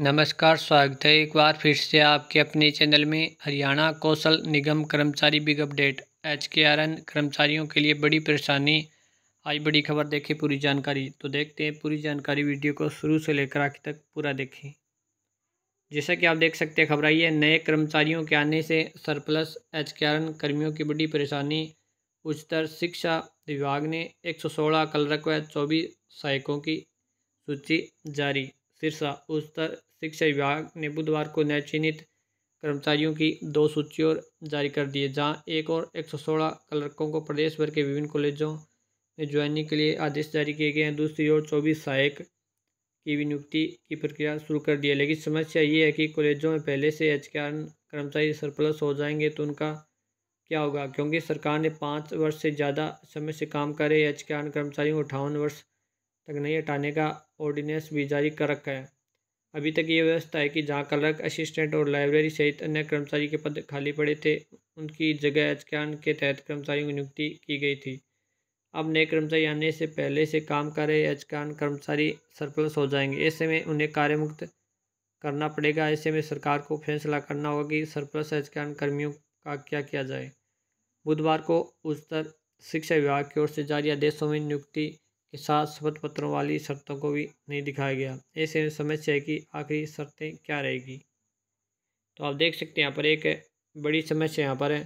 नमस्कार स्वागत है एक बार फिर से आपके अपने चैनल में हरियाणा कौशल निगम कर्मचारी big update H K R N कर्मचारियों के लिए बड़ी परेशानी आई बड़ी खबर देखें पूरी जानकारी तो देखते हैं पूरी जानकारी वीडियो को शुरू से लेकर आखिर तक पूरा देखें जैसा कि आप देख सकते हैं खबर आई है नए कर्मचारियों के आने से surplus H K R N कर्मियों की बड़ी परेशानी उच्चतर शिक्षा विभाग ने एक सौ सोलह कलरक व चौबीस सहायकों की सूची जारी शीर्षा उच्चतर शिक्षा विभाग ने बुधवार को नए चिन्हित कर्मचारियों की दो सूची और जारी कर दिए है जहाँ एक और 116 क्लर्कों को प्रदेश भर के विभिन्न कॉलेजों में ज्वाइनिंग के लिए आदेश जारी किए गए हैं दूसरी ओर चौबीस सहायक की भी नियुक्ति की प्रक्रिया शुरू कर दी है लेकिन समस्या ये है कि कॉलेजों में पहले से एच कर्मचारी सरप्लस हो जाएंगे तो उनका क्या होगा क्योंकि सरकार ने पाँच वर्ष से ज़्यादा समय से काम करे एच कर्मचारियों को अठावन वर्ष तक नहीं हटाने का ऑर्डिनेंस भी जारी कर रखा है अभी तक ये व्यवस्था है कि जहाँ क्लर्क असिस्टेंट और लाइब्रेरी सहित अन्य कर्मचारी के पद खाली पड़े थे उनकी जगह अचकान के तहत कर्मचारियों की नियुक्ति की गई थी अब नए कर्मचारी आने से पहले से काम कर रहे अचकान कर्मचारी सरप्लस हो जाएंगे ऐसे में उन्हें कार्यमुक्त करना पड़ेगा ऐसे में सरकार को फैसला करना होगा कि सरप्लस अचकान कर्मियों का क्या किया जाए बुधवार को उच्चतर शिक्षा विभाग की ओर से जारी आदेशों में नियुक्ति के साथ शपथ पत्रों वाली शर्तों को भी नहीं दिखाया गया ऐसे में समस्या है कि आखिरी शर्तें क्या रहेगी तो आप देख सकते हैं यहाँ पर एक बड़ी समस्या यहाँ पर है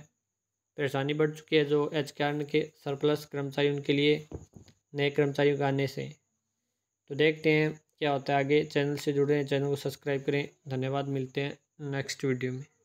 परेशानी बढ़ चुकी है जो एच के सरप्लस कर्मचारी उनके लिए नए कर्मचारियों के आने से तो देखते हैं क्या होता है आगे चैनल से जुड़े हैं चैनल को सब्सक्राइब करें धन्यवाद मिलते हैं नेक्स्ट वीडियो में